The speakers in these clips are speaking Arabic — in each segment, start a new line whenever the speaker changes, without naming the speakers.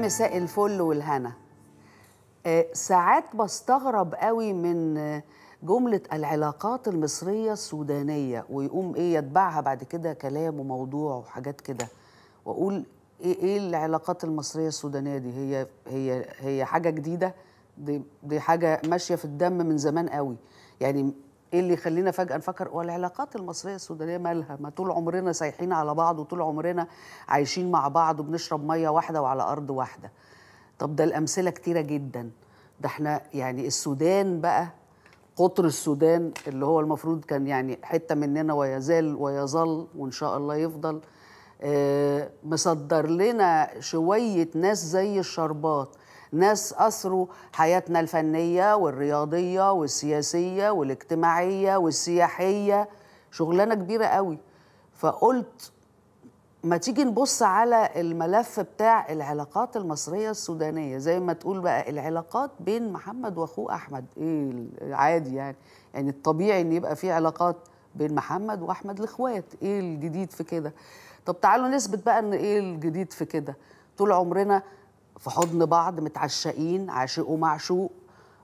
مساء الفل والهنا آه، ساعات بستغرب قوي من آه، جملة العلاقات المصرية السودانية ويقوم إيه يتبعها بعد كده كلام وموضوع وحاجات كده وأقول إيه, إيه العلاقات المصرية السودانية دي هي هي هي حاجة جديدة دي, دي حاجة ماشية في الدم من زمان قوي يعني ايه اللي يخلينا فجاه نفكر والعلاقات المصريه السودانيه مالها ما طول عمرنا سايحين على بعض وطول عمرنا عايشين مع بعض وبنشرب ميه واحده وعلى ارض واحده طب ده الامثله كتيره جدا ده احنا يعني السودان بقى قطر السودان اللي هو المفروض كان يعني حته مننا ويزال ويظل وان شاء الله يفضل آه، مصدر لنا شويه ناس زي الشربات ناس أثروا حياتنا الفنية والرياضية والسياسية والاجتماعية والسياحية شغلانة كبيرة قوي فقلت ما تيجي نبص على الملف بتاع العلاقات المصرية السودانية زي ما تقول بقى العلاقات بين محمد واخوه أحمد إيه عادي يعني يعني الطبيعي إن يبقى في علاقات بين محمد وأحمد الإخوات إيه الجديد في كده طب تعالوا نثبت بقى إن إيه الجديد في كده طول عمرنا في حضن بعض متعشقين عاشق ومعشوق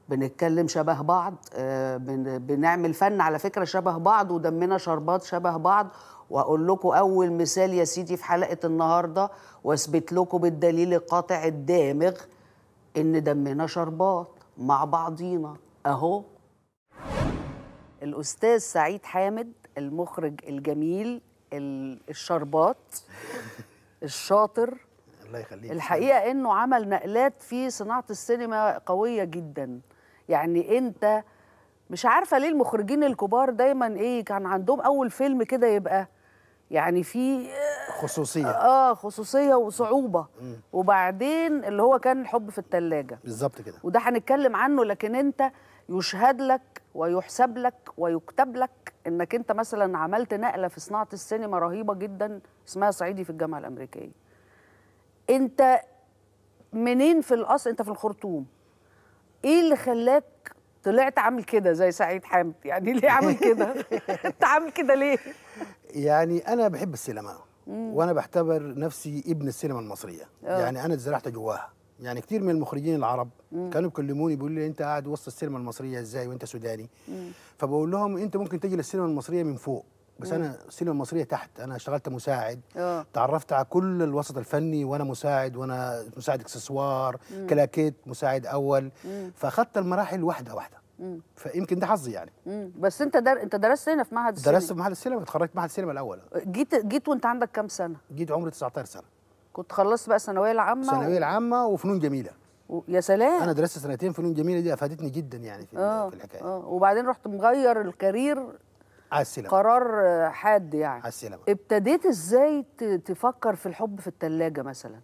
بنتكلم شبه بعض آه، بنعمل فن على فكرة شبه بعض ودمنا شربات شبه بعض وأقول لكم أول مثال يا سيدي في حلقة النهاردة وأثبت لكم بالدليل القاطع الدامغ إن دمنا شربات مع بعضينا أهو الأستاذ سعيد حامد المخرج الجميل الشربات الشاطر الله يخليك الحقيقه انه عمل نقلات في صناعه السينما قويه جدا يعني انت مش عارفه ليه المخرجين الكبار دايما ايه كان عندهم اول فيلم كده يبقى يعني في خصوصيه اه خصوصيه وصعوبه مم. وبعدين اللي هو كان الحب في الثلاجه بالظبط كده وده هنتكلم عنه لكن انت يشهد لك ويحسب لك ويكتب لك انك انت مثلا عملت نقله في صناعه السينما رهيبه جدا اسمها صعيدي في الجامعه الامريكيه انت منين في الاصل انت في الخرطوم ايه اللي خلاك طلعت عامل كده زي سعيد حامد يعني ليه عامل كده
انت عامل كده ليه يعني انا بحب السينما وانا بعتبر نفسي ابن السينما المصريه أوه. يعني انا اتزرعت جواها يعني كتير من المخرجين العرب مم. كانوا بيكلموني بيقولوا لي انت قاعد وسط السينما المصريه ازاي وانت سوداني مم. فبقول لهم انت ممكن تجي للسينما المصريه من فوق بس انا السينما المصريه تحت انا اشتغلت مساعد أوه. تعرفت على كل الوسط الفني وانا مساعد وانا مساعد اكسسوار مم. كلاكيت مساعد اول فاخذت المراحل واحده واحده مم. فيمكن ده حظي يعني مم. بس انت در... انت
درست هنا في معهد السينما درست في
معهد السينما اتخرجت معهد السينما الاول جيت جيت وانت عندك كام سنه جيت عمري 19 سنه كنت خلصت بقى الثانويه العامه الثانويه و... العامه وفنون جميله و... يا سلام انا درست سنتين فنون جميله دي افادتني جدا يعني في,
آه. في الحكايه اه وبعدين رحت مغير الكارير على قرار حاد يعني على السلامة. ابتديت ازاي تفكر في الحب في الثلاجه مثلا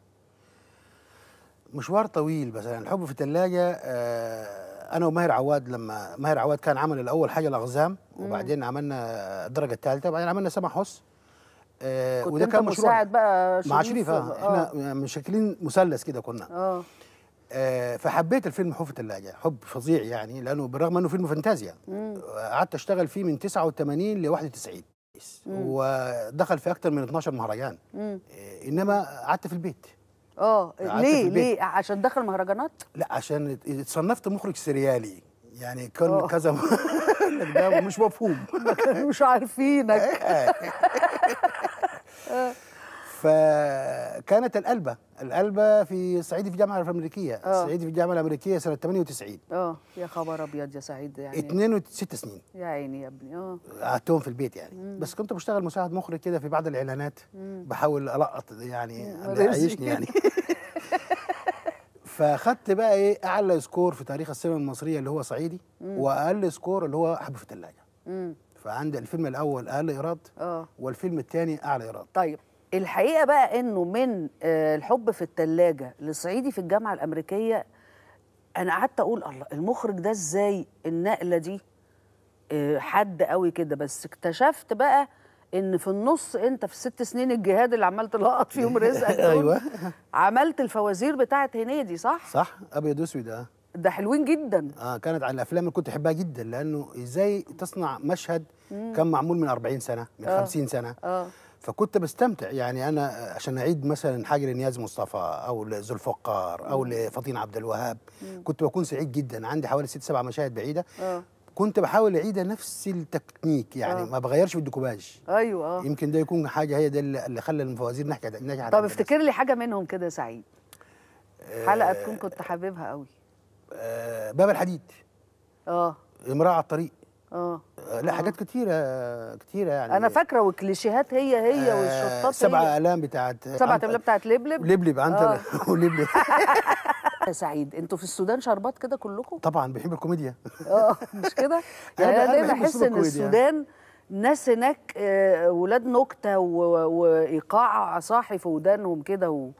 مشوار طويل مثلا الحب في الثلاجه آه، انا وماهر عواد لما ماهر عواد كان عمل الاول حاجه الاغزام وبعدين عملنا الدرجه الثالثه وبعدين عملنا سمع حس آه وده كان مشروع مساعد
بقى شريف مع شريف آه. احنا
آه. مشكلين مثلث كده كنا اه آه، فحبيت الفيلم حفة اللهجة حب فظيع يعني لأنه بالرغم أنه فيلم فانتازيا قعدت أشتغل فيه من 89 ل 91 ودخل في أكثر من 12 مهرجان آه، إنما قعدت في البيت
اه ليه ليه عشان دخل مهرجانات؟
لا عشان اتصنفت مخرج سريالي يعني كان آه. كذا م... مش مفهوم مش عارفينك فكانت القلبة القلبة في صعيدي في الجامعة الأمريكية آه. صعيدي في الجامعة الأمريكية سنة 98
اه يا خبر أبيض يا سعيد يعني
2 6 سنين
يا عيني يا ابني اه
قعدتهم في البيت يعني مم. بس كنت بشتغل مساعد مخرج كده في بعض الإعلانات مم. بحاول ألقط يعني عيشني يعني فاخدت بقى ايه اعلى سكور في تاريخ السينما المصريه اللي هو صعيدي واقل سكور اللي هو حب في الثلاجه فعندي الفيلم الاول اقل ايراد اه والفيلم الثاني اعلى ايراد طيب الحقيقه بقى انه من آه،
الحب في الثلاجه لصعيدي في الجامعه الامريكيه انا قعدت اقول الله المخرج ده ازاي النقله دي آه، حد قوي كده بس اكتشفت بقى ان في النص انت في الست سنين الجهاد اللي عمال تلقط فيهم رزقك ايوه عملت الفوازير بتاعه هنيدي صح؟
صح ابيض واسود اه ده حلوين جدا اه كانت على الافلام اللي كنت احبها جدا لانه ازاي تصنع مشهد مم. كان معمول من 40 سنه من آه. 50 سنه آه. فكنت بستمتع يعني انا عشان اعيد مثلا حاجه لنياز مصطفى او الفقار او لفطين عبد الوهاب كنت بكون سعيد جدا عندي حوالي ست سبع مشاهد بعيده آه. كنت بحاول اعيد نفس التكنيك يعني آه. ما بغيرش في الديكوباج ايوه اه يمكن ده يكون حاجه هي ده اللي خلى المفوازير نحكي نجحت طب
افتكر لي حاجه منهم كده سعيد
آه، حلقه تكون
كنت حاببها قوي
آه باب الحديد اه امراه على الطريق اه لا آه. حاجات كتيره كتيره يعني انا فاكره والكليشيهات هي هي آه والشطات سبع آلام بتاعت سبع آلام بتاعت لبلب لبلب عنتر آه. ولبلب
يا سعيد انتوا في السودان شربات كده كلكم
طبعا بيحب الكوميديا
اه مش كده يعني انا دايما احس ان السودان ناس هناك آه، ولاد نكته وايقاع صاحي في ودانهم كده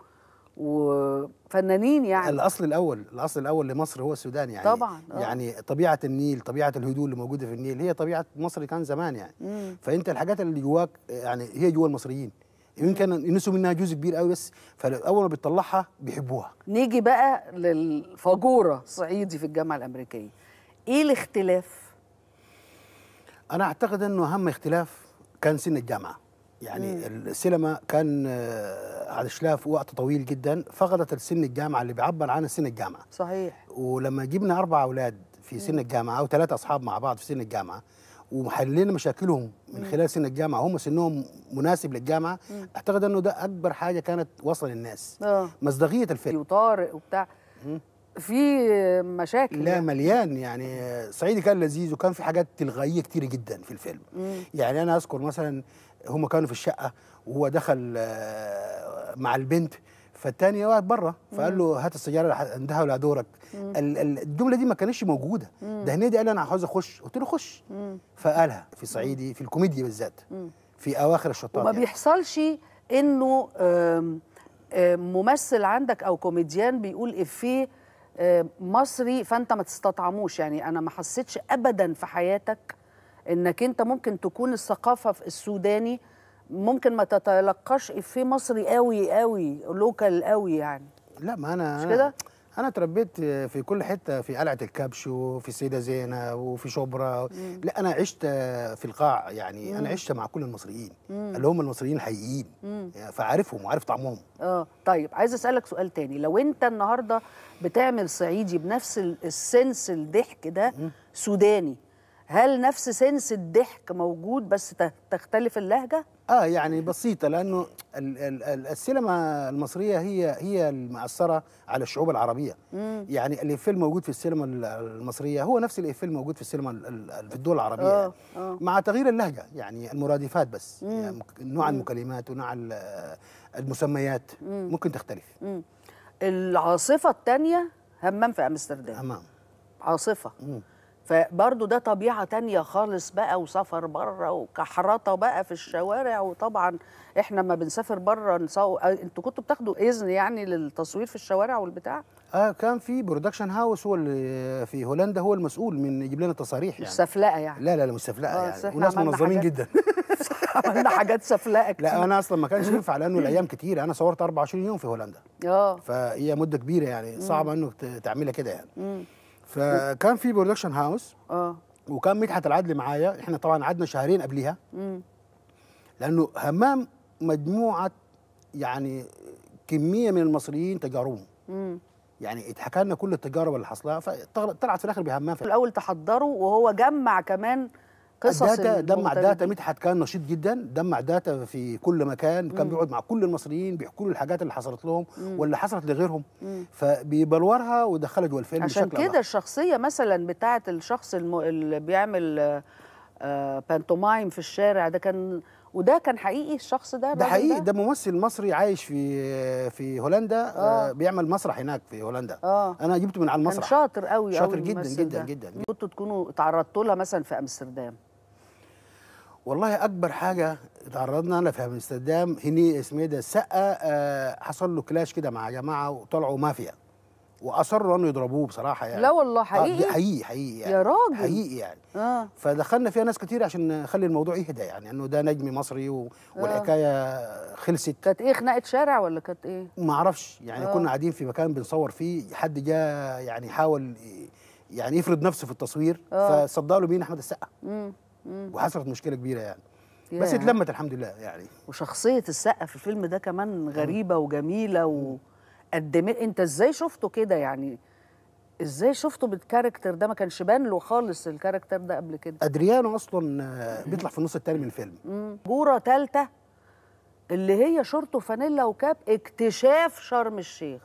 وفنانين
يعني الاصل
الاول الاصل الاول لمصر هو السودان يعني طبعا أوه. يعني طبيعه النيل طبيعه الهدوء اللي موجوده في النيل هي طبيعه مصر كان زمان يعني مم. فانت الحاجات اللي جواك يعني هي جوا المصريين يمكن ينسوا منها جزء كبير قوي بس فاول ما بتطلعها بيحبوها نيجي بقى للفجوره صعيدي في الجامعه الامريكيه ايه الاختلاف انا اعتقد انه اهم اختلاف كان سن الجامعه يعني مم. السينما كان آه، على شلاف في وقت طويل جدا فقدت السن الجامعه اللي بيعبر عن سن الجامعه صحيح ولما جبنا اربع اولاد في سن الجامعه او ثلاثه اصحاب مع بعض في سن الجامعه ومحللين مشاكلهم من خلال سن الجامعه هم سنهم مناسب للجامعه اعتقد انه ده اكبر حاجه كانت وصل للناس آه. مصداقيه الفيلم وطارق وبتاع في
مشاكل
لا يعني. مليان يعني صعيدي كان لذيذ وكان في حاجات تلغائيه كتير جدا في الفيلم مم. يعني انا اذكر مثلا هم كانوا في الشقه وهو دخل آه، مع البنت فالتاني واقف بره فقال له هات السياره اللي عندها ولا دورك الجمله دي ما كانتش موجوده ده هنيدي قال انا عاوز اخش قلت له خش فقالها في صعيدي في الكوميديا بالذات في اواخر الشطار وما يعني.
بيحصلش انه ممثل عندك او كوميديان بيقول افيه مصري فانت ما تستطعموش يعني انا ما حسيتش ابدا في حياتك انك انت ممكن تكون الثقافه في السوداني ممكن ما تتلقاش في مصري قوي قوي لوكال
قوي يعني لا ما انا مش كده انا اتربيت في كل حته في قلعه الكبش وفي السيده زينب وفي شبرا لا انا عشت في القاع يعني مم. انا عشت مع كل المصريين مم. اللي هم المصريين الحقيقيين يعني فعارفهم وعارف طعمهم
اه طيب عايز اسالك سؤال تاني لو انت النهارده بتعمل صعيدي بنفس السنس الضحك ده مم. سوداني هل نفس سنس الضحك موجود بس
تختلف اللهجه؟ اه يعني بسيطه لانه السينما المصريه هي هي المأثره على الشعوب العربيه مم. يعني الافيه الموجود في السينما المصريه هو نفس الافيه الموجود في السينما في الدول العربيه آه. آه. مع تغيير اللهجه يعني المرادفات بس يعني نوع مم. المكالمات ونوع المسميات مم. ممكن تختلف مم. العاصفه الثانيه همام في امستردام همام عاصفه
مم. فبرضه ده طبيعة تانية خالص بقى وسفر بره وكحرطة بقى في الشوارع وطبعا احنا ما بنسافر بره نصور انتوا كنتوا بتاخدوا اذن يعني للتصوير في الشوارع والبتاع؟
اه كان في برودكشن هاوس هو اللي في هولندا هو المسؤول من يجيب لنا التصاريح يعني مش سفلقه يعني لا لا لا مش سفلقه آه، يعني وناس منظمين حاجات جدا
عملنا حاجات سفلقه
كتير لا انا اصلا ما كانش ينفع لانه الايام كتير انا صورت 24 يوم في هولندا اه فهي مده كبيره يعني صعبه انه تعملها كده يعني فكان في برودكشن هاوس اه وكان مدحت العدل معايا احنا طبعا قعدنا شهرين قبليها لانه همام مجموعه يعني كميه من المصريين تجاربهم يعني اتحكى لنا كل التجارب اللي حصلها فطلعت في الاخر بهمام في الاول تحضروا وهو جمع كمان
قصص داتا دمع داتا
مدحت كان نشيط جدا دمع داتا في كل مكان كان بيقعد مع كل المصريين بيحكوا له الحاجات اللي حصلت لهم واللي حصلت لغيرهم فبيبلورها ودخلها جوه الفيلم عشان كده
الشخصيه مثلا بتاعه الشخص اللي بيعمل بانتومايم آه، آه، في الشارع ده كان وده كان حقيقي الشخص ده ده حقيقي
ده؟, ممثل مصري عايش في في هولندا آه،, آه. بيعمل مسرح هناك في هولندا آه. انا جبته من على المسرح كان شاطر قوي شاطر قوي جدا, جدا جدا جدا
كنتوا تكونوا تعرضتوا لها مثلا في امستردام
والله اكبر حاجه اتعرضنا لها في امستردام هني اسمه إيه ده السقا آه، حصل له كلاش كده مع جماعه وطلعوا مافيا واصروا انه يضربوه بصراحه يعني لا والله آه، حقيقي آه حقيقي حقيقي يعني يا راجل حقيقي يعني آه. فدخلنا فيها ناس كتير عشان نخلي الموضوع يهدى يعني انه ده نجم مصري و... آه. والحكايه خلصت كانت ايه
خناقه شارع ولا كانت ايه
ما اعرفش يعني آه. كنا قاعدين في مكان بنصور فيه حد جاء يعني حاول يعني يفرض نفسه في التصوير آه. فصدق له مين احمد السقا
وحصلت
مشكله كبيره يعني بس اتلمت الحمد لله يعني وشخصيه السقا في الفيلم ده كمان غريبه وجميله
وقدمت انت ازاي شفته كده يعني ازاي شفته بالكاركتر ده ما كانش بان له خالص الكاركتر ده قبل كده
ادريانو اصلا بيطلع في النص الثاني من الفيلم
جوره ثالثه اللي هي شورت وفانيلا وكاب اكتشاف شرم الشيخ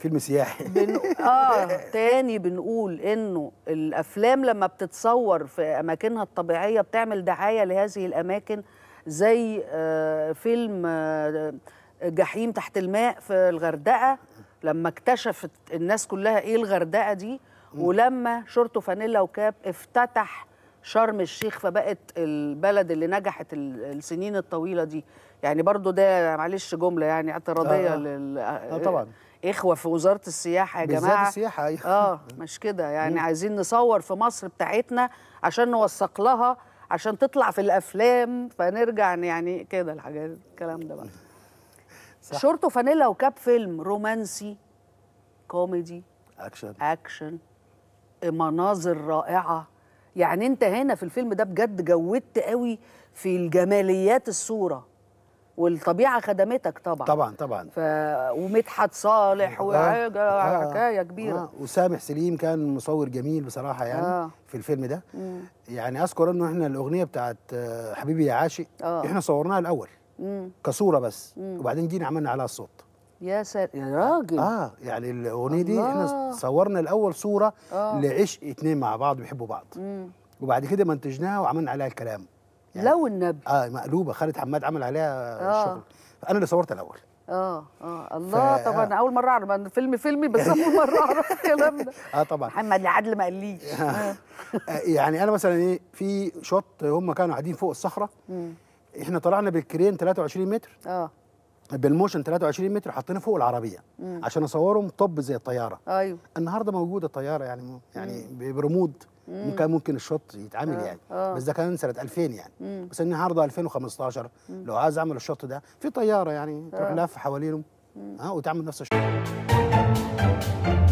فيلم سياحي بن...
اه تاني بنقول انه الافلام لما بتتصور في اماكنها الطبيعيه بتعمل دعايه لهذه الاماكن زي آه فيلم آه جحيم تحت الماء في الغردقه لما اكتشفت الناس كلها ايه الغردقه دي ولما شورتو فانيلا وكاب افتتح شرم الشيخ فبقت البلد اللي نجحت السنين الطويله دي يعني برضو ده معلش جمله يعني اعتراضيه آه. آه. لل آه طبعا اخوه في وزاره السياحه يا جماعه وزاره السياحه أيوة. اه مش كده يعني مم. عايزين نصور في مصر بتاعتنا عشان نوثق لها عشان تطلع في الافلام فنرجع يعني كده الحاجات الكلام ده بقى شورت وفانيلا وكاب فيلم رومانسي كوميدي اكشن اكشن مناظر رائعه يعني انت هنا في الفيلم ده بجد جودت قوي في الجماليات الصوره والطبيعه خدمتك طبعا طبعا طبعا ف... ومدحت صالح وحكايه آه. آه،, آه. كبيره آه.
وسامح سليم كان مصور جميل بصراحه يعني آه. في الفيلم ده مم. يعني اذكر انه احنا الاغنيه بتاعت آه، حبيبي يا عاشق آه. احنا صورناها الاول مم. كصوره بس مم. وبعدين جينا عملنا عليها الصوت يا سر يا راجل اه يعني الاغنيه دي احنا صورنا الاول صوره آه. لعشق اتنين مع بعض بيحبوا بعض مم. وبعد كده منتجناها وعملنا عليها الكلام يعني لو النبي اه مقلوبه خالد حماد عمل عليها آه. شغل فانا اللي صورت الاول
اه اه الله ف... طبعا آه. اول مره اعرف فيلم فيلمي بس اول مره اعرف الكلام
ده اه طبعا محمد العدل ما قاليش آه. آه. يعني انا مثلا ايه في شوط هم كانوا قاعدين فوق الصخره م. احنا طلعنا بالكرين 23 متر اه بالموشن 23 متر حطينا فوق العربيه مم. عشان اصورهم طب زي الطياره ايوه النهارده موجوده الطياره يعني يعني برمود مم. كان ممكن الشوط يتعمل آه. يعني آه. بس ده كان سنه 2000 يعني مم. بس النهارده 2015 مم. لو عايز اعمل الشوط ده في طياره يعني تروح آه. لافه آه، ها وتعمل نفس الشوط